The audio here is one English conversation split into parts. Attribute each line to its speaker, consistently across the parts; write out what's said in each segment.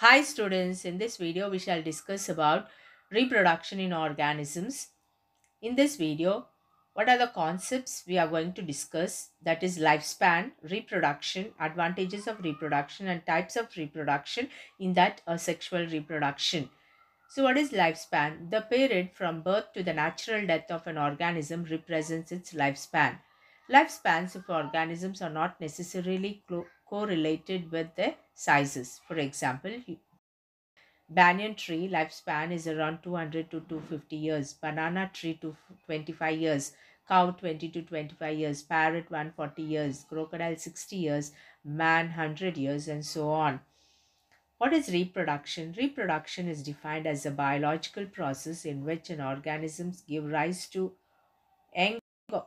Speaker 1: Hi students, in this video we shall discuss about reproduction in organisms. In this video, what are the concepts we are going to discuss that is lifespan, reproduction, advantages of reproduction and types of reproduction in that asexual uh, reproduction. So what is lifespan? The period from birth to the natural death of an organism represents its lifespan. Lifespans of organisms are not necessarily correlated with the sizes. For example, banyan tree lifespan is around 200 to 250 years, banana tree to 25 years, cow 20 to 25 years, parrot 140 years, crocodile 60 years, man 100 years and so on. What is reproduction? Reproduction is defined as a biological process in which an organism gives rise to young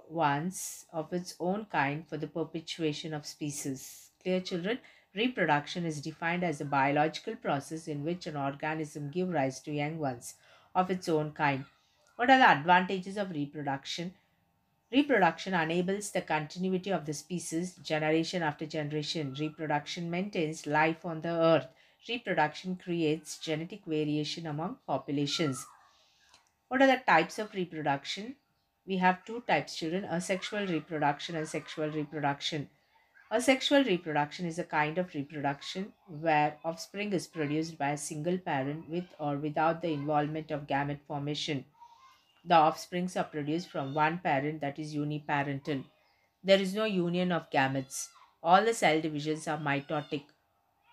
Speaker 1: ones of its own kind for the perpetuation of species. Clear children? Reproduction is defined as a biological process in which an organism gives rise to young ones of its own kind. What are the advantages of reproduction? Reproduction enables the continuity of the species generation after generation. Reproduction maintains life on the earth. Reproduction creates genetic variation among populations. What are the types of reproduction? We have two types children, asexual reproduction and sexual reproduction. Asexual reproduction is a kind of reproduction where offspring is produced by a single parent with or without the involvement of gamete formation. The offsprings are produced from one parent that is uniparental. There is no union of gametes. All the cell divisions are mitotic.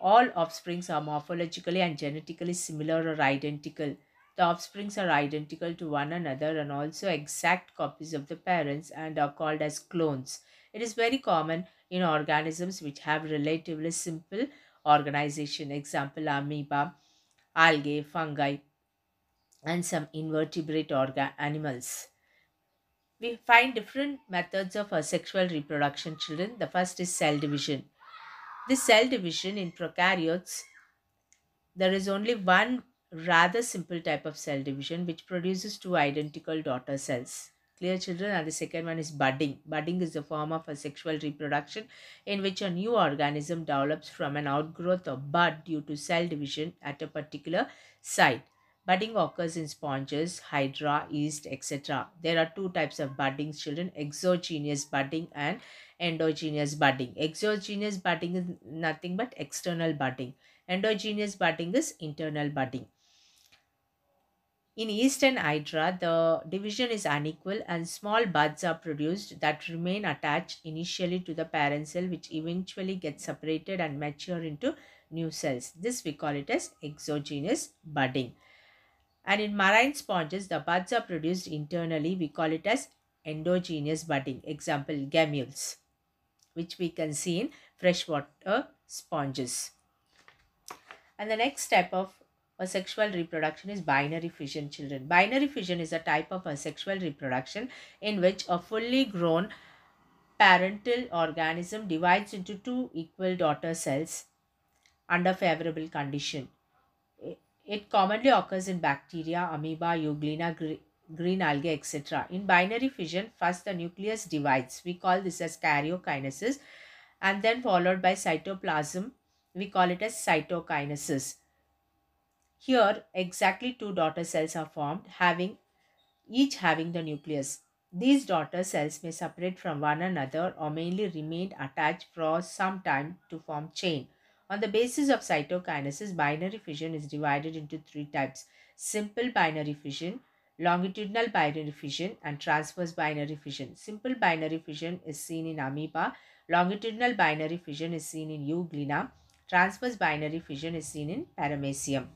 Speaker 1: All offsprings are morphologically and genetically similar or identical. The offsprings are identical to one another and also exact copies of the parents and are called as clones. It is very common in organisms which have relatively simple organization, example amoeba, algae, fungi, and some invertebrate organ- animals. We find different methods of asexual uh, reproduction children. The first is cell division. This cell division in prokaryotes, there is only one rather simple type of cell division which produces two identical daughter cells. Clear children and the second one is budding. Budding is a form of a sexual reproduction in which a new organism develops from an outgrowth of bud due to cell division at a particular site. Budding occurs in sponges, hydra, yeast, etc. There are two types of budding children, exogenous budding and endogenous budding. Exogenous budding is nothing but external budding. Endogenous budding is internal budding. In eastern Hydra, the division is unequal and small buds are produced that remain attached initially to the parent cell which eventually gets separated and mature into new cells. This we call it as exogenous budding. And in marine sponges, the buds are produced internally. We call it as endogenous budding. Example, gamules, which we can see in freshwater sponges. And the next type of Asexual sexual reproduction is binary fission children. Binary fission is a type of asexual reproduction in which a fully grown parental organism divides into two equal daughter cells under favorable condition. It commonly occurs in bacteria, amoeba, euglena, green algae, etc. In binary fission, first the nucleus divides. We call this as karyokinesis and then followed by cytoplasm. We call it as cytokinesis. Here, exactly two daughter cells are formed, having each having the nucleus. These daughter cells may separate from one another or mainly remain attached for some time to form chain. On the basis of cytokinesis, binary fission is divided into three types simple binary fission, longitudinal binary fission, and transverse binary fission. Simple binary fission is seen in amoeba, longitudinal binary fission is seen in euglena, transverse binary fission is seen in paramecium.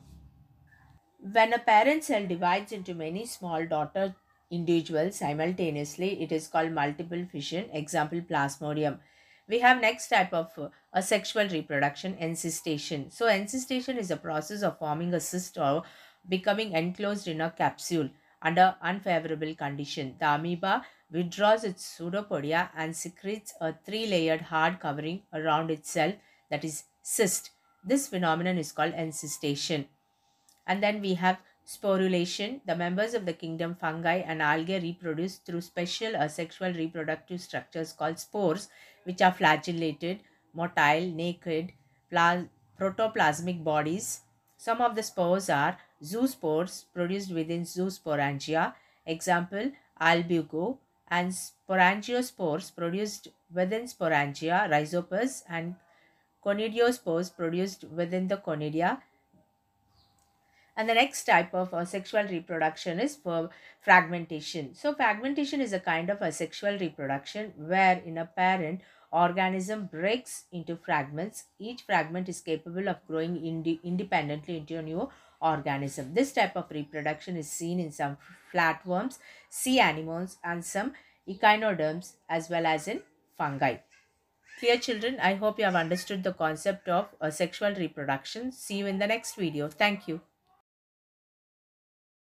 Speaker 1: When a parent cell divides into many small daughter individuals simultaneously, it is called multiple fission, example plasmodium. We have next type of uh, a sexual reproduction, encystation. So encystation is a process of forming a cyst or becoming enclosed in a capsule under unfavorable condition. The amoeba withdraws its pseudopodia and secretes a three-layered hard covering around itself that is cyst. This phenomenon is called encystation. And then we have sporulation. The members of the kingdom fungi and algae reproduce through special asexual reproductive structures called spores, which are flagellated, motile, naked, protoplasmic bodies. Some of the spores are zoospores produced within zoosporangia, example albugo, and sporangiospores produced within sporangia, rhizopus, and conidiospores produced within the conidia, and the next type of asexual uh, reproduction is for fragmentation. So fragmentation is a kind of asexual reproduction where in a parent organism breaks into fragments. Each fragment is capable of growing ind independently into a new organism. This type of reproduction is seen in some flatworms, sea animals and some echinoderms as well as in fungi. Clear children, I hope you have understood the concept of asexual uh, reproduction. See you in the next video. Thank you.